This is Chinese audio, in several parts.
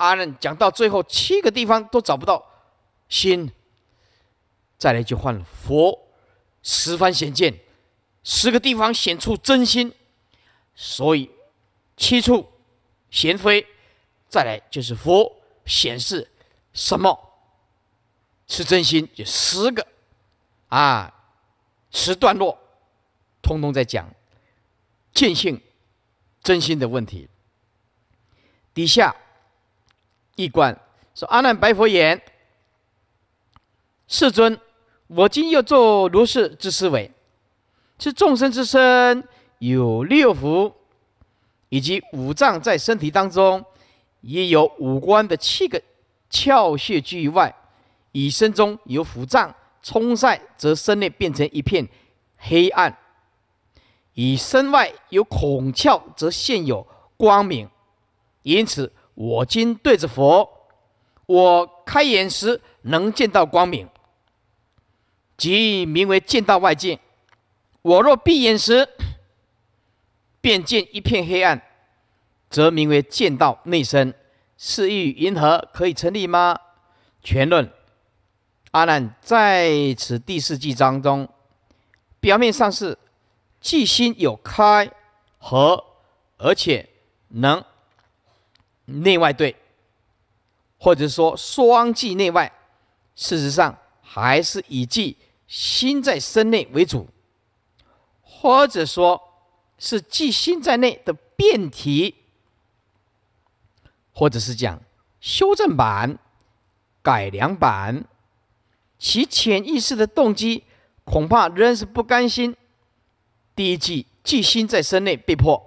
阿难讲到最后，七个地方都找不到心，再来就换佛，十番显见，十个地方显出真心，所以七处贤非，再来就是佛显示什么是真心，就十个啊，十段落，通通在讲见性真心的问题，底下。一观，说阿难白佛言：“世尊，我今又作如是之思维：，是众生之身有六腑，以及五脏在身体当中，也有五官的七个窍穴。居于外，以身中有五脏充塞，则身内变成一片黑暗；以身外有孔窍，则现有光明。因此。”我今对着佛，我开眼时能见到光明，即名为见到外境；我若闭眼时，便见一片黑暗，则名为见到内身。是意云何？可以成立吗？全论阿难在此第四句章中，表面上是既心有开合，而且能。内外对，或者说双计内外，事实上还是以计心在身内为主，或者说是计心在内的变体，或者是讲修正版、改良版，其潜意识的动机恐怕仍是不甘心第一句计心在身内被破，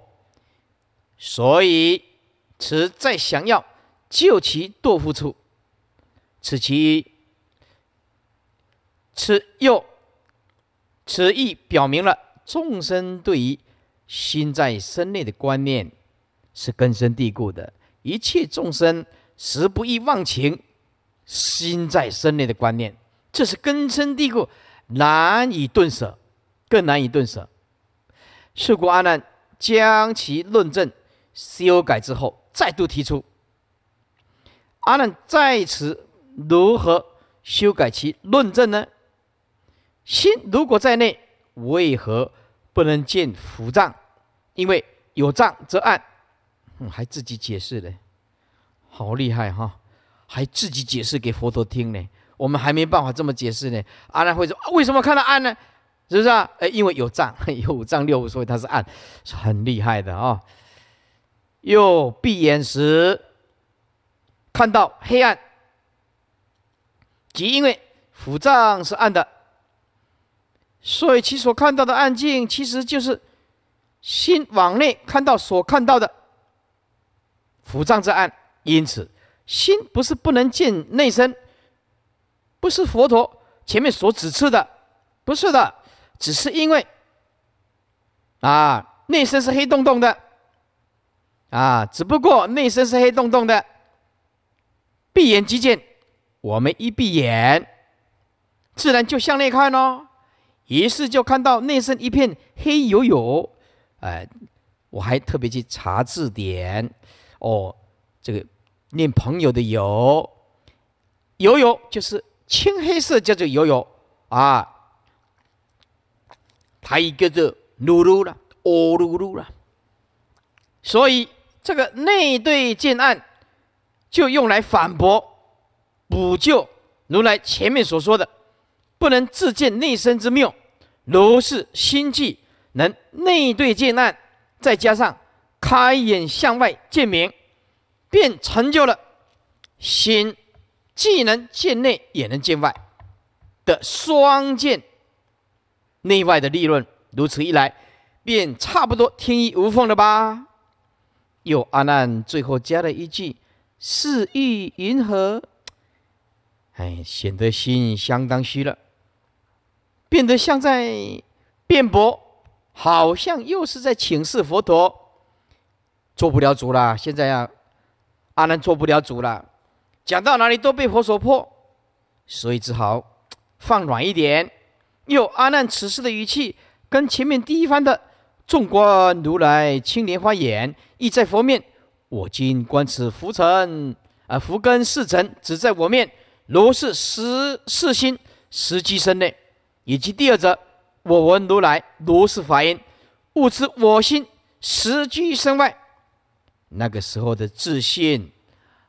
所以。此再降要，救其堕夫处。此其此又此亦表明了众生对于心在身内的观念是根深蒂固的。一切众生实不易忘情心在身内的观念，这是根深蒂固，难以顿舍，更难以顿舍。是故阿难将其论证修改之后。再度提出，阿难在此如何修改其论证呢？心如果在内，为何不能见五脏？因为有脏则暗，嗯，还自己解释嘞，好厉害哈！还自己解释给佛陀听呢。我们还没办法这么解释呢。阿难会说：“为什么看到暗呢？是不是啊？哎，因为有脏，有五脏六腑，所以它是暗，很厉害的啊。”又闭眼时，看到黑暗，即因为腹胀是暗的，所以其所看到的暗境，其实就是心往内看到所看到的腹胀之暗。因此，心不是不能见内身，不是佛陀前面所指斥的，不是的，只是因为啊，内身是黑洞洞的。啊，只不过内身是黑洞洞的，闭眼即见。我们一闭眼，自然就向内看哦，于是就看到内身一片黑黝黝。哎，我还特别去查字典，哦，这个念朋友的友，友友就是青黑色，叫做友友，啊。它一个字，噜噜了，哦噜噜了，所以。这个内对见暗，就用来反驳、补救如来前面所说的不能自见内身之妙。如是心技能内对见暗，再加上开眼向外见明，便成就了心既能见内也能见外的双见内外的利润。如此一来，便差不多天衣无缝了吧？又阿难最后加了一句：“是意云何？”哎，显得心相当虚了，变得像在辩驳，好像又是在请示佛陀，做不了主了。现在呀，阿难做不了主了，讲到哪里都被佛所破，所以只好放软一点。又阿难此时的语气跟前面第一番的。纵观如来青莲花眼，意在佛面；我今观此浮尘，啊，浮根世尘，只在我面。如是十世心，十居身内；以及第二者，我闻如来如是法音，悟知我心十居身外。那个时候的自信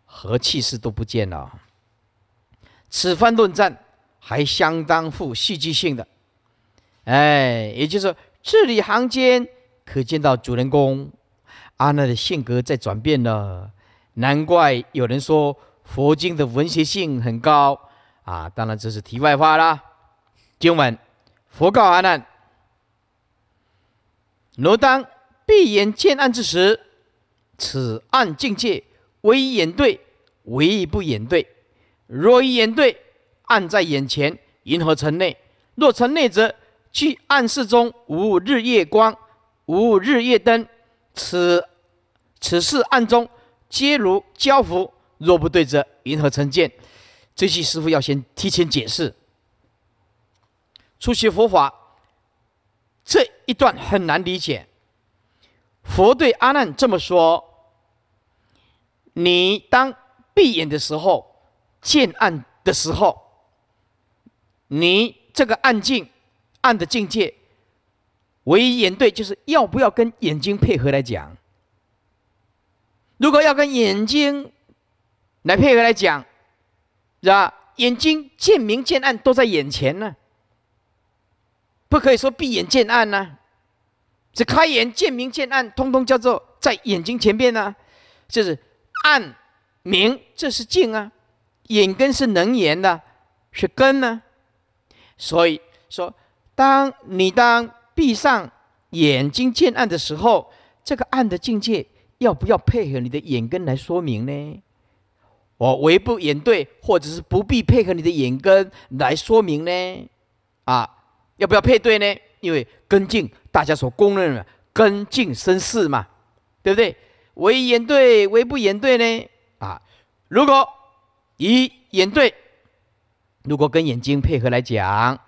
和气势都不见了。此番论战还相当富戏剧性的，哎，也就是。字里行间可见到主人公阿难的性格在转变了，难怪有人说佛经的文学性很高啊！当然这是题外话啦。今晚佛告阿难：罗当闭眼见暗之时，此暗境界唯眼对，唯不眼对；若一眼对，暗在眼前，银河城内；若城内则。即暗室中无日月光，无日月灯，此此事暗中皆如交符，若不对者，云何成见？这些师傅要先提前解释。出席佛法这一段很难理解。佛对阿难这么说：你当闭眼的时候，见暗的时候，你这个暗境。暗的境界，唯眼对就是要不要跟眼睛配合来讲。如果要跟眼睛来配合来讲，是吧？眼睛见明见暗都在眼前呢，不可以说闭眼见暗呢，只开眼见明见暗，通通叫做在眼睛前面呢，就是暗明，这是静啊。眼根是能言的，是根呢，所以说。当你当闭上眼睛见暗的时候，这个暗的境界要不要配合你的眼根来说明呢？我为不言对，或者是不必配合你的眼根来说明呢？啊，要不要配对呢？因为根进大家所公认的根进深事嘛，对不对？为言对，为不言对呢？啊，如果以言对，如果跟眼睛配合来讲。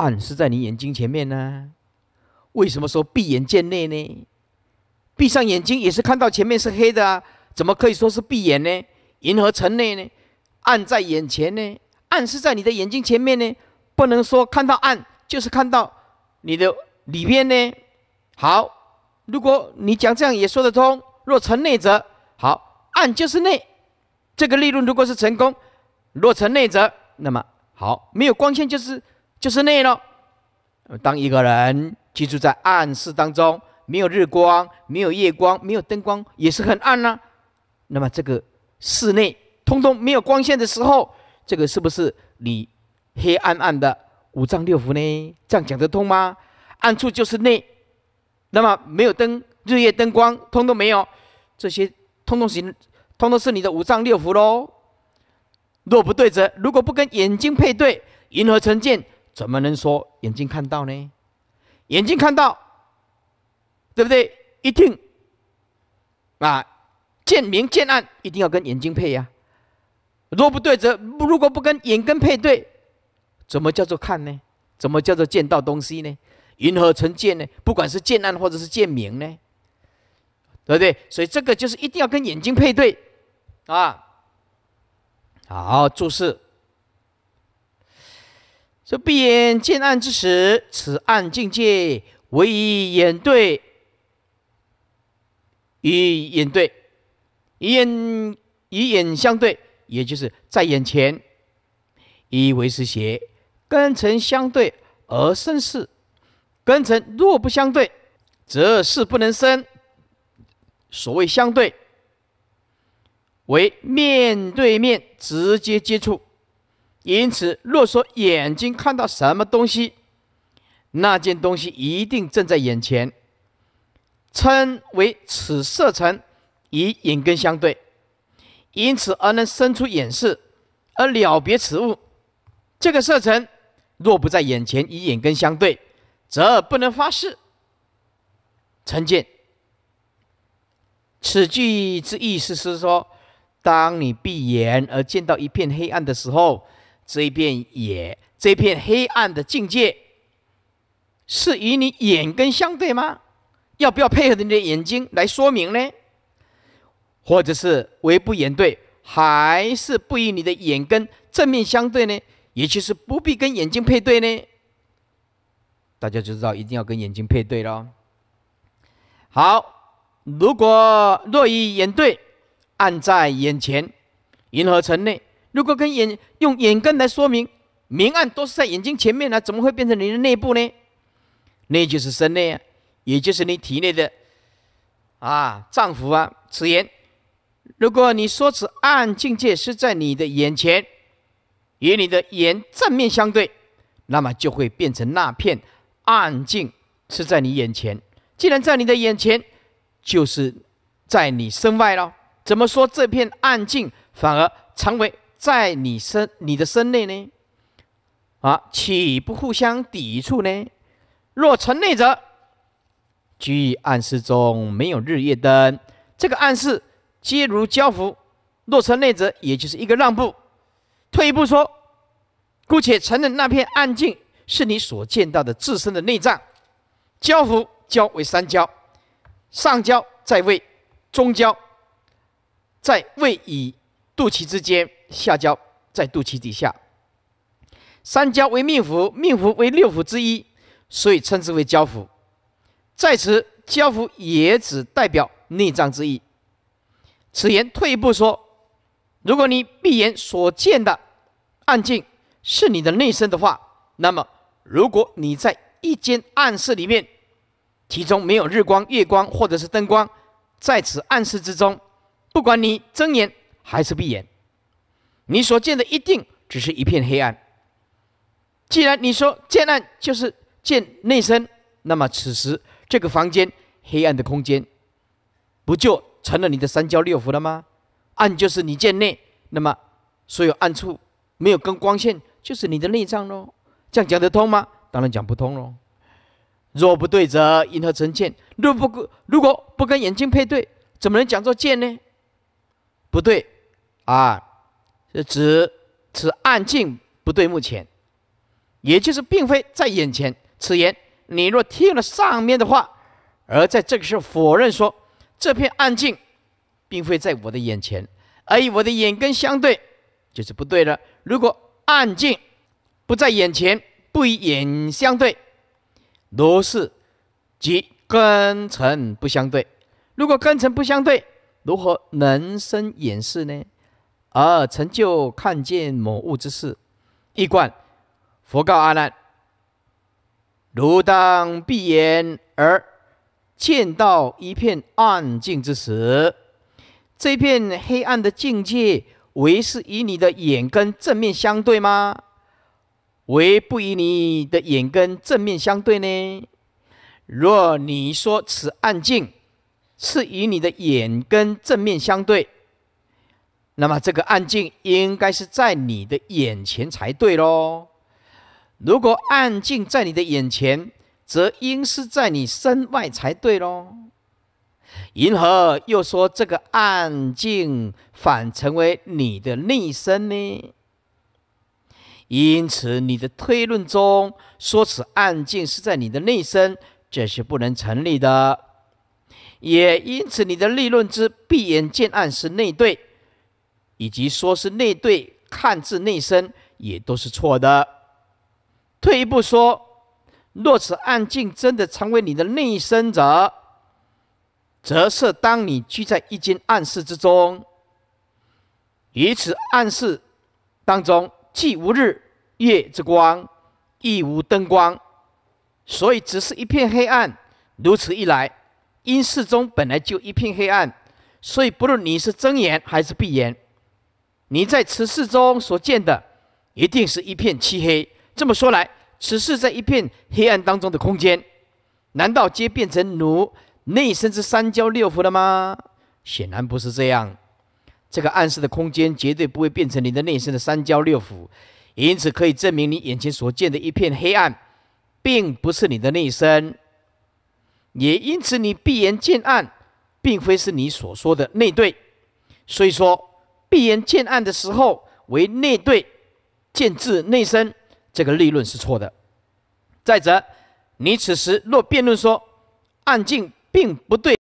暗是在你眼睛前面呢，为什么说闭眼见内呢？闭上眼睛也是看到前面是黑的啊，怎么可以说是闭眼呢？银河城内呢？暗在眼前呢？暗是在你的眼睛前面呢？不能说看到暗就是看到你的里边呢。好，如果你讲这样也说得通，若成内则，好，暗就是内，这个利论如果是成功，若成内则，那么好，没有光线就是。就是内咯，当一个人居住在暗室当中，没有日光，没有夜光，没有灯光，也是很暗呢。那么这个室内通通没有光线的时候，这个是不是你黑暗暗的五脏六腑呢？这样讲得通吗？暗处就是内，那么没有灯、日夜灯光通通没有，这些通通行，通通是你的五脏六腑喽。若不对折，如果不跟眼睛配对，银河成见。怎么能说眼睛看到呢？眼睛看到，对不对？一定啊，见明见暗，一定要跟眼睛配呀。若不对，则如果不跟眼根配对，怎么叫做看呢？怎么叫做见到东西呢？云何成见呢？不管是见暗或者是见明呢，对不对？所以这个就是一定要跟眼睛配对啊。好，注释。这闭眼见暗之时，此暗境界唯以眼对，以眼对，以眼以眼相对，也就是在眼前，以为是邪，根尘相对而生事，根尘若不相对，则事不能生。所谓相对，为面对面直接接触。因此，若说眼睛看到什么东西，那件东西一定正在眼前，称为此色尘，与眼根相对，因此而能生出眼视，而了别此物。这个色尘若不在眼前，与眼根相对，则不能发誓成见。此句之意思是说，当你闭眼而见到一片黑暗的时候。这一片野，这片黑暗的境界，是与你眼根相对吗？要不要配合你的眼睛来说明呢？或者是为不言对，还是不与你的眼根正面相对呢？也就是不必跟眼睛配对呢？大家就知道一定要跟眼睛配对咯。好，如果若以眼对，按在眼前，银河城内。如果跟眼用眼根来说明，明暗都是在眼睛前面呢，怎么会变成你的内部呢？那就是身内，也就是你体内的啊脏腑啊。此言，如果你说此暗境界是在你的眼前，与你的眼正面相对，那么就会变成那片暗境是在你眼前。既然在你的眼前，就是在你身外了。怎么说这片暗境反而成为？在你身、你的身内呢？啊，岂不互相抵触呢？若城内者，居于暗室中，没有日月灯，这个暗室皆如交伏。若城内者，也就是一个让步，退一步说，姑且承认那片暗境是你所见到的自身的内脏。交伏，交为三焦，上焦在胃，中焦在胃与肚脐之间。下焦在肚脐底下，三焦为命府，命府为六府之一，所以称之为焦府。在此，焦府也只代表内脏之意。此言退一步说，如果你闭眼所见的暗境是你的内身的话，那么如果你在一间暗室里面，其中没有日光、月光或者是灯光，在此暗室之中，不管你睁眼还是闭眼。你所见的一定只是一片黑暗。既然你说见暗就是见内身，那么此时这个房间黑暗的空间，不就成了你的三焦六腑了吗？暗就是你见内，那么所有暗处没有跟光线，就是你的内脏喽。这样讲得通吗？当然讲不通喽。若不对，则因何成见？若不如果不跟眼睛配对，怎么能讲做见呢？不对，啊。是指此暗境不对目前，也就是并非在眼前。此言，你若听了上面的话，而在这个时候否认说这片暗境并非在我的眼前，而与我的眼根相对，就是不对了。如果暗境不在眼前，不与眼相对，如是即根尘不相对。如果根尘不相对，如何能生眼识呢？而成就看见某物之事，一观。佛告阿难：如当闭眼而见到一片暗境之时，这片黑暗的境界，唯是与你的眼根正面相对吗？唯不与你的眼根正面相对呢？若你说此暗境是以你的眼根正面相对。那么这个暗镜应该是在你的眼前才对喽。如果暗镜在你的眼前，则应是在你身外才对喽。银河又说这个暗境反成为你的内身呢？因此你的推论中说此暗境是在你的内身，这是不能成立的。也因此你的立论之闭眼见暗是内对。以及说是内对看字内身，也都是错的。退一步说，若此暗境真的成为你的内身者，则是当你居在一间暗室之中，于此暗室当中既无日月之光，亦无灯光，所以只是一片黑暗。如此一来，因室中本来就一片黑暗，所以不论你是睁眼还是闭眼。你在此室中所见的，一定是一片漆黑。这么说来，此室在一片黑暗当中的空间，难道皆变成奴内身之三焦六腑了吗？显然不是这样。这个暗示的空间绝对不会变成你的内身的三焦六腑，因此可以证明你眼前所见的一片黑暗，并不是你的内身。也因此，你闭眼见暗，并非是你所说的内对。所以说。闭眼见暗的时候为内对，见智内生，这个立论是错的。再者，你此时若辩论说，暗境并不对。